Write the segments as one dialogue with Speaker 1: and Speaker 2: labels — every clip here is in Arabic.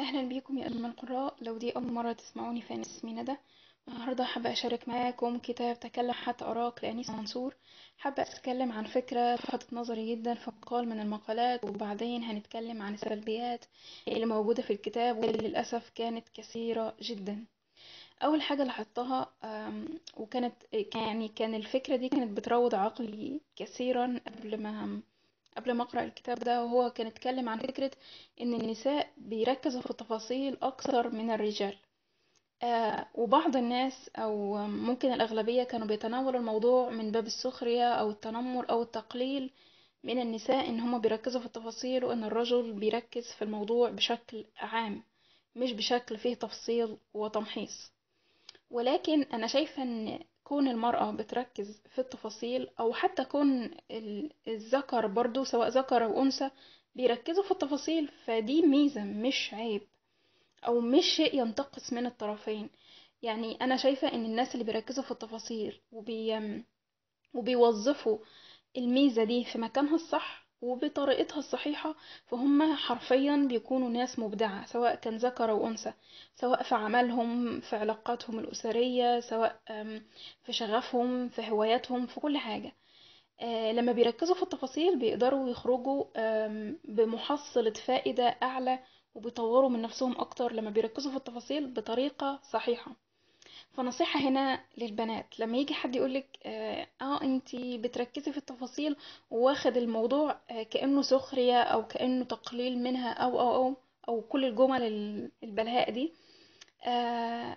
Speaker 1: أهلا بيكم يا أجمل القراء لو دي أول مرة تسمعوني فأنا اسمي ندى النهاردة حابة أشارك معاكم كتاب تكلم حتى أراك لأنيس منصور حابة أتكلم عن فكرة لفتت نظري جدا في مقال من المقالات وبعدين هنتكلم عن السلبيات اللي موجودة في الكتاب واللي للأسف كانت كثيرة جدا أول حاجة لاحظتها وكانت يعني كان الفكرة دي كانت بتروض عقلي كثيرا قبل ما قبل ما أقرأ الكتاب ده وهو كان اتكلم عن فكرة إن النساء بيركزوا في التفاصيل أكثر من الرجال آه، وبعض الناس أو ممكن الأغلبية كانوا بيتناولوا الموضوع من باب السخرية أو التنمر أو التقليل من النساء إن هما بيركزوا في التفاصيل وإن الرجل بيركز في الموضوع بشكل عام مش بشكل فيه تفصيل وتمحيص ولكن أنا شايفة إن كون المرأة بتركز في التفاصيل أو حتى كون الذكر برضو سواء ذكر أو أنثى بيركزوا في التفاصيل فدي ميزة مش عيب أو مش شيء ينتقص من الطرفين يعني أنا شايفة إن الناس اللي بيركزوا في التفاصيل وبي... وبيوظفوا الميزة دي في مكانها الصح وبطريقتها الصحيحة فهم حرفيا بيكونوا ناس مبدعة سواء كان ذكر أو أنثى سواء في عملهم في علاقاتهم الأسرية سواء في شغفهم في هواياتهم في كل حاجة آه، لما بيركزوا في التفاصيل بيقدروا يخرجوا بمحصلة فائدة أعلى وبيطوروا من نفسهم أكتر لما بيركزوا في التفاصيل بطريقة صحيحة فنصيحة هنا للبنات لما يجي حد يقولك اه, آه انتي بتركزي في التفاصيل واخد الموضوع آه كأنه سخرية او كأنه تقليل منها او او او او كل الجمل البلهاء دي آه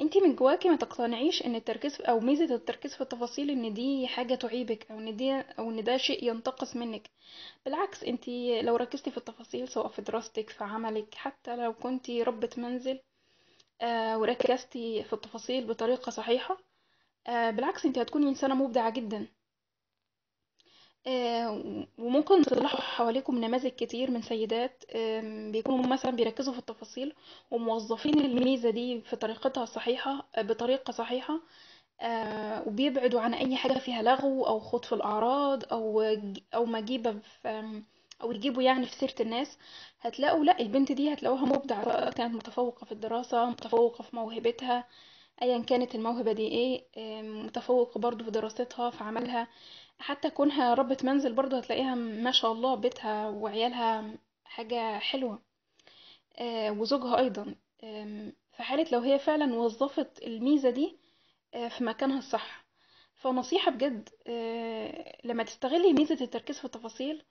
Speaker 1: انتي من جواكي ما تقتنعيش ان التركيز او ميزه التركيز في التفاصيل ان دي حاجه تعيبك او ان دي او ان ده شيء ينتقص منك بالعكس انتي لو ركزتي في التفاصيل سواء في دراستك في عملك حتى لو كنتي ربة منزل آه، وركزتي في التفاصيل بطريقة صحيحة آه، بالعكس انت هتكوني إنسانة مبدعة جدا آه، وممكن تلاحظوا حواليكم نماذج كتير من سيدات بيكونوا مثلا بيركزوا في التفاصيل وموظفين الميزة دي في طريقتها الصحيحة بطريقة صحيحة آه، وبيبعدوا عن أي حاجة فيها لغو أو خوض في الأعراض أو أو مجيبة في او تجيبوا يعني في سيره الناس هتلاقوا لا البنت دي هتلاقوها مبدعه كانت متفوقه في الدراسه متفوقه في موهبتها ايا كانت الموهبه دي ايه متفوقه برضو في دراستها في عملها حتى كونها ربة منزل برضو هتلاقيها ما شاء الله بيتها وعيالها حاجه حلوه آه، وزوجها ايضا في حاله لو هي فعلا وظفت الميزه دي آه، في مكانها الصح فنصيحه بجد آه، لما تستغلي ميزه التركيز في التفاصيل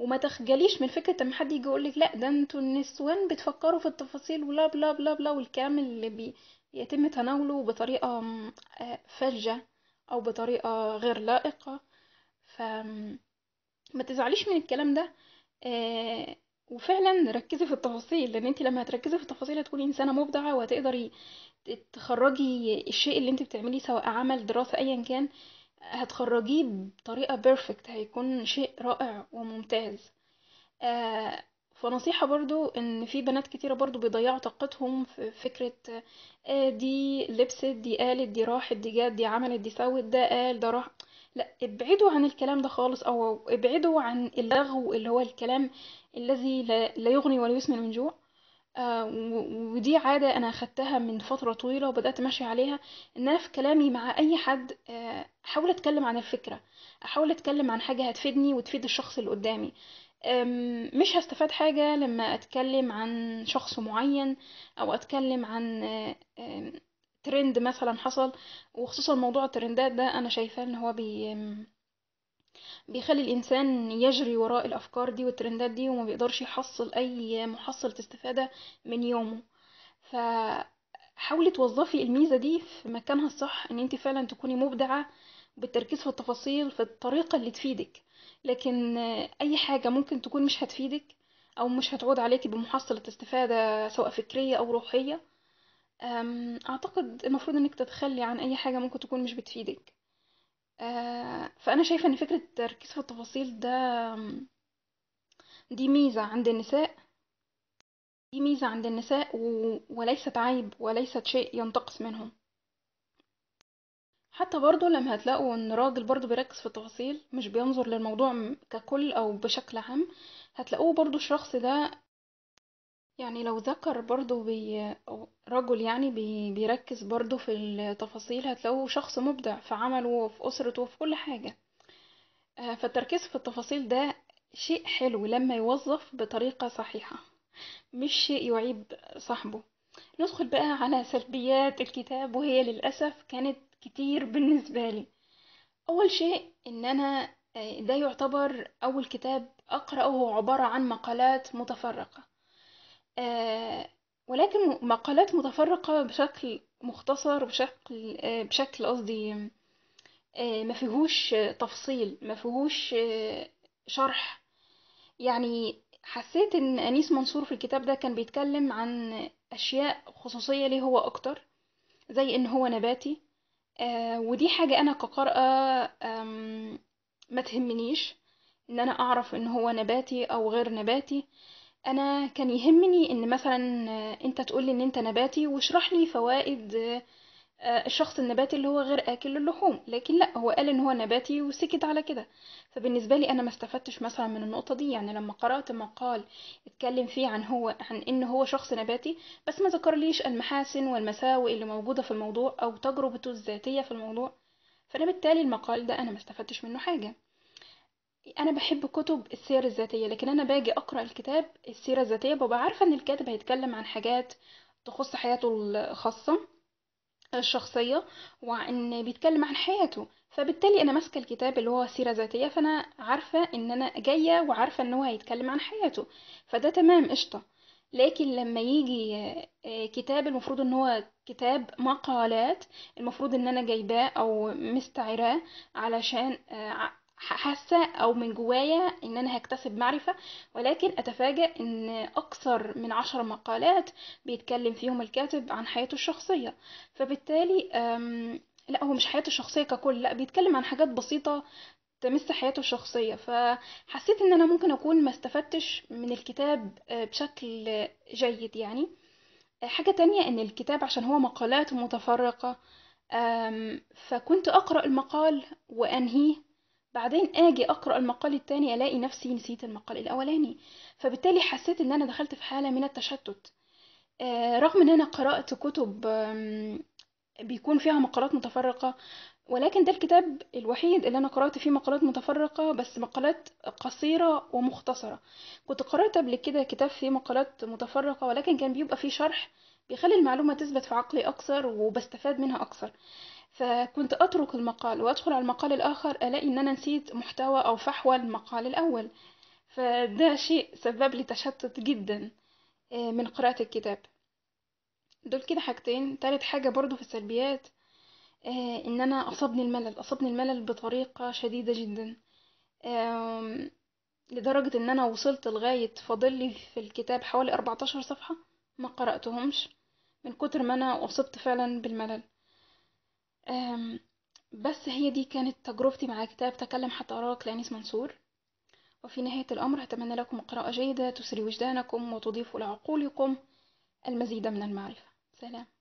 Speaker 1: وما تخجليش من فكره ما حد يجي يقولك لا ده انتوا النسوان بتفكروا في التفاصيل ولا بلا بلا بلا والكلام اللي بي يتم تناوله بطريقه آه، فجه او بطريقه غير لائقه ف ما تزعليش من الكلام ده آه، وفعلا ركزي في التفاصيل لان انت لما هتركزي في التفاصيل هتكوني انسانه مبدعه وهتقدري تخرجي الشيء اللي انت بتعمليه سواء عمل دراسه ايا كان هتخرجيه بطريقة بيرفكت هيكون شيء رائع وممتاز آه فنصيحة برضو ان في بنات كتيرة برضو بيضيعوا طاقتهم في فكرة آه دي لبست دي قالت دي راحت دي جت دي عملت دي سوت ده قال ده راح لا ابعدوا عن الكلام ده خالص او ابعدوا عن اللغو اللي هو الكلام الذي لا, لا يغني ولا يسمن من جوع آه، ودي عادة أنا أخدتها من فترة طويلة وبدأت ماشي عليها إن أنا في كلامي مع أي حد آه، أحاول أتكلم عن الفكرة أحاول أتكلم عن حاجة هتفيدني وتفيد الشخص اللي قدامي مش هستفاد حاجة لما أتكلم عن شخص معين أو أتكلم عن ترند آه، مثلا حصل وخصوصا موضوع الترندات ده أنا شايفاه إن هو بي بيخلي الإنسان يجري وراء الأفكار دي والترندات دي وما بيقدرش يحصل أي محصلة استفادة من يومه فحاولي توظفي الميزة دي في مكانها الصح إن أنت فعلا تكوني مبدعة بالتركيز في التفاصيل في الطريقة اللي تفيدك لكن أي حاجة ممكن تكون مش هتفيدك أو مش هتعود عليكي بمحصلة استفادة سواء فكرية أو روحية أعتقد المفروض إنك تتخلي عن أي حاجة ممكن تكون مش بتفيدك آه، فأنا شايفة إن فكرة التركيز في التفاصيل ده دي ميزة عند النساء دي ميزة عند النساء و... وليست عيب وليست شيء ينتقص منهم حتى برضو لما هتلاقوا ان راجل برضو بيركز في التفاصيل مش بينظر للموضوع ككل او بشكل عام هتلاقوه برضو الشخص ده يعني لو ذكر برضو بي رجل يعني بي بيركز برضو في التفاصيل هتلاقوه شخص مبدع في عمله وفي أسرته وفي كل حاجة آه، فالتركيز في التفاصيل ده شيء حلو لما يوظف بطريقة صحيحة مش شيء يعيب صاحبه ندخل بقى على سلبيات الكتاب وهي للأسف كانت كتير بالنسبة لي أول شيء إن أنا آه، ده يعتبر أول كتاب أقرأه عبارة عن مقالات متفرقة آه، ولكن مقالات متفرقة بشكل مختصر بشكل آه، بشكل قصدي آه، ما فيهوش تفصيل ما فيهوش شرح يعني حسيت ان انيس منصور في الكتاب ده كان بيتكلم عن اشياء خصوصيه ليه هو اكتر زي ان هو نباتي ودي حاجه انا كقارئه ما تهمنيش ان انا اعرف ان هو نباتي او غير نباتي انا كان يهمني ان مثلا آه، انت تقول لي ان انت نباتي واشرح لي فوائد آه، آه، الشخص النباتي اللي هو غير اكل اللحوم لكن لا هو قال ان هو نباتي وسكت على كده فبالنسبه لي انا ما استفدتش مثلا من النقطه دي يعني لما قرات مقال اتكلم فيه عن هو عن ان هو شخص نباتي بس ما ذكرليش المحاسن والمساوئ اللي موجوده في الموضوع او تجربته الذاتيه في الموضوع فانا بالتالي المقال ده انا ما استفدتش منه حاجه انا بحب كتب السيرة الذاتية لكن انا باجي اقرا الكتاب السيرة الذاتية ببقى عارفة ان الكاتب هيتكلم عن حاجات تخص حياته الخاصة الشخصية وان بيتكلم عن حياته فبالتالي انا ماسكة الكتاب اللي هو سيرة ذاتية فانا عارفة ان انا جاية وعارفة ان هو هيتكلم عن حياته فده تمام قشطة لكن لما يجي آه، كتاب المفروض ان هو كتاب مقالات المفروض ان انا جايباه او مستعراه علشان آه، حاسه او من جوايا ان انا هكتسب معرفه ولكن اتفاجئ ان اكثر من عشر مقالات بيتكلم فيهم الكاتب عن حياته الشخصيه فبالتالي لا هو مش حياته الشخصيه ككل لا بيتكلم عن حاجات بسيطه تمس حياته الشخصية فحسيت ان انا ممكن اكون ما استفدتش من الكتاب آه، بشكل جيد يعني آه، حاجة تانية ان الكتاب عشان هو مقالات متفرقة فكنت اقرأ المقال وانهيه بعدين اجي اقرا المقال التاني الاقي نفسي نسيت المقال الاولاني فبالتالي حسيت ان انا دخلت في حاله من التشتت آه، رغم ان انا قرات كتب بيكون فيها مقالات متفرقه ولكن ده الكتاب الوحيد اللي انا قرات فيه مقالات متفرقه بس مقالات قصيره ومختصره كنت قرات قبل كده كتاب فيه مقالات متفرقه ولكن كان بيبقى فيه شرح بيخلي المعلومه تثبت في عقلي اكثر وبستفاد منها اكثر فكنت أترك المقال وأدخل على المقال الآخر ألاقي إن أنا نسيت محتوى أو فحوى المقال الأول فده شيء سبب لي تشتت جدا آه، من قراءة الكتاب دول كده حاجتين تالت حاجة برضو في السلبيات آه، إن أنا أصابني الملل أصابني الملل بطريقة شديدة جدا لدرجة إن أنا وصلت لغاية فاضلي في الكتاب حوالي أربعتاشر صفحة ما قرأتهمش من كتر ما أنا أصبت فعلا بالملل بس هي دي كانت تجربتي مع كتاب تكلم حتى أراك لأنيس منصور وفي نهاية الأمر أتمنى لكم قراءة جيدة تسري وجدانكم وتضيف لعقولكم المزيد من المعرفة سلام